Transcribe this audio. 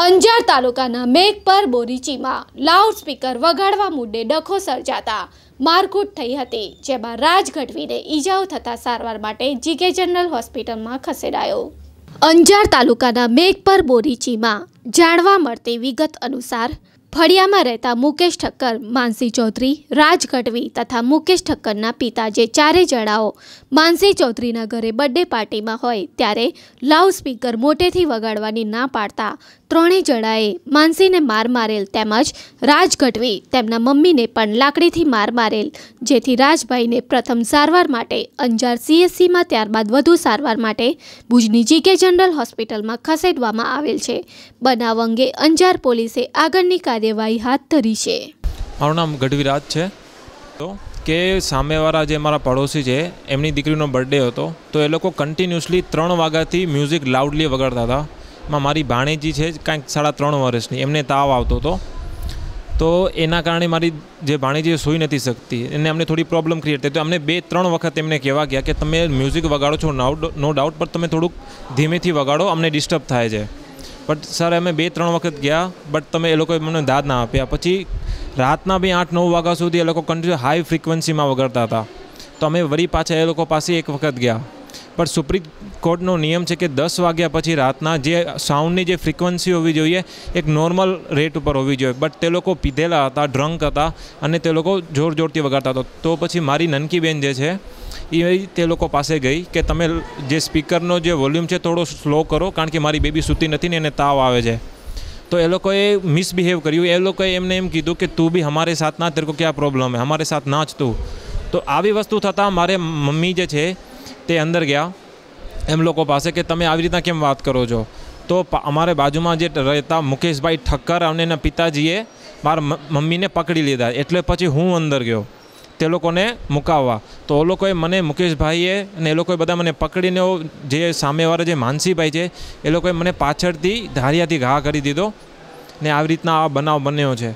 અંજાર તાલુકાના મેઘપર બોરીચીમાં લાઉડસ્પીકર વગાડવા મુદ્દે ડખો સર્જાતા મારકૂટ થઈ હતી જેમાં રાજ ગઢવીને ઈજાઓ થતાં સારવાર માટે જીકે જનરલ હોસ્પિટલમાં ખસેડાયો અંજાર તાલુકાના મેઘપર બોરીચીમાં જાણવા મળતી વિગત અનુસાર ફળિયામાં રહેતા મુકેશ ઠક્કર માનસી ચૌધરી રાજ ગઢવી તથા મુકેશ ઠક્કરના પિતા જે ચારેય જણાઓ માનસી ચૌધરીના ઘરે બર્થડે પાર્ટીમાં હોય ત્યારે લાઉડ સ્પીકર મોટેથી વગાડવાની ના પાડતા ત્રણેય જણાએ માનસીને માર મારેલ તેમજ રાજ ગઢવી તેમના મમ્મીને પણ લાકડીથી માર મારેલ જેથી રાજભાઈને પ્રથમ સારવાર માટે અંજાર સીએસસીમાં ત્યારબાદ વધુ સારવાર માટે ભુજની જીકે જનરલ હોસ્પિટલમાં ખસેડવામાં આવેલ છે બનાવ અંગે અંજાર પોલીસે આગળની કાર્ય કાર્યવાહી હાથ ધરી છે મારું નામ ગઢવીરાજ છે તો કે સામેવાળા જે મારા પડોશી છે એમની દીકરીનો બર્થડે હતો તો એ લોકો કન્ટિન્યુઅસલી ત્રણ વાગ્યાથી મ્યુઝિક લાઉડલી વગાડતા હતા માં મારી ભાણેજી છે કાંઈક સાડા ત્રણ વર્ષની એમને તાવ આવતો હતો તો એના કારણે મારી જે ભાણેજી સૂઈ નથી શકતી એને અમને થોડી પ્રોબ્લમ ક્રિએટ થઈ તો અમને બે ત્રણ વખત એમને કહેવા ગયા કે તમે મ્યુઝિક વગાડો છો નો ડાઉટ પણ તમે થોડુંક ધીમેથી વગાડો અમને ડિસ્ટર્બ થાય છે બટ સર અમે બે ત્રણ વખત ગયા બટ તમે એ લોકોએ મને દાદ ના આપ્યા પછી રાતના બી આઠ નવ વાગ્યા સુધી એ લોકો કન્ટિન્યુ હાઈ ફ્રિકવન્સીમાં વગરતા હતા તો અમે વરી પાછા એ લોકો પાસે એક વખત ગયા પણ સુપ્રીમ કોર્ટનો નિયમ છે કે દસ વાગ્યા પછી રાતના જે સાઉન્ડની જે ફ્રિકવન્સી હોવી જોઈએ એક નોર્મલ રેટ ઉપર હોવી જોઈએ બટ તે લોકો પીધેલા હતા ડ્રંક હતા અને તે લોકો જોર જોરથી વગાડતા હતા તો પછી મારી નનકી બેન જે છે એ તે લોકો પાસે ગઈ કે તમે જે સ્પીકરનો જે વોલ્યુમ છે થોડો સ્લો કરો કારણ કે મારી બેબી સૂતી નથી ને એને તાવ આવે છે તો એ લોકોએ મિસબિહેવ કર્યું એ લોકોએ એમને એમ કીધું કે તું બી હમારે સાથ ના તેરે ક્યાં પ્રોબ્લમ હે હમારે સાથ ના જ તું તો આવી વસ્તુ થતાં મારે મમ્મી જે છે તે અંદર ગયા એમ લોકો પાસે કે તમે આવી રીતના કેમ વાત કરો છો તો અમારે બાજુમાં જે રહેતા મુકેશભાઈ ઠક્કર અને એના પિતાજીએ મારા મમ્મીને પકડી લીધા એટલે પછી હું અંદર ગયો તે લોકોને મુકાવવા તો એ લોકોએ મને મુકેશભાઈએ અને એ લોકોએ બધા મને પકડીને જે સામેવાળા જે માનસીભાઈ છે એ લોકોએ મને પાછળથી ધારિયાથી ઘા કરી દીધો ને આવી રીતના આ બનાવ બન્યો છે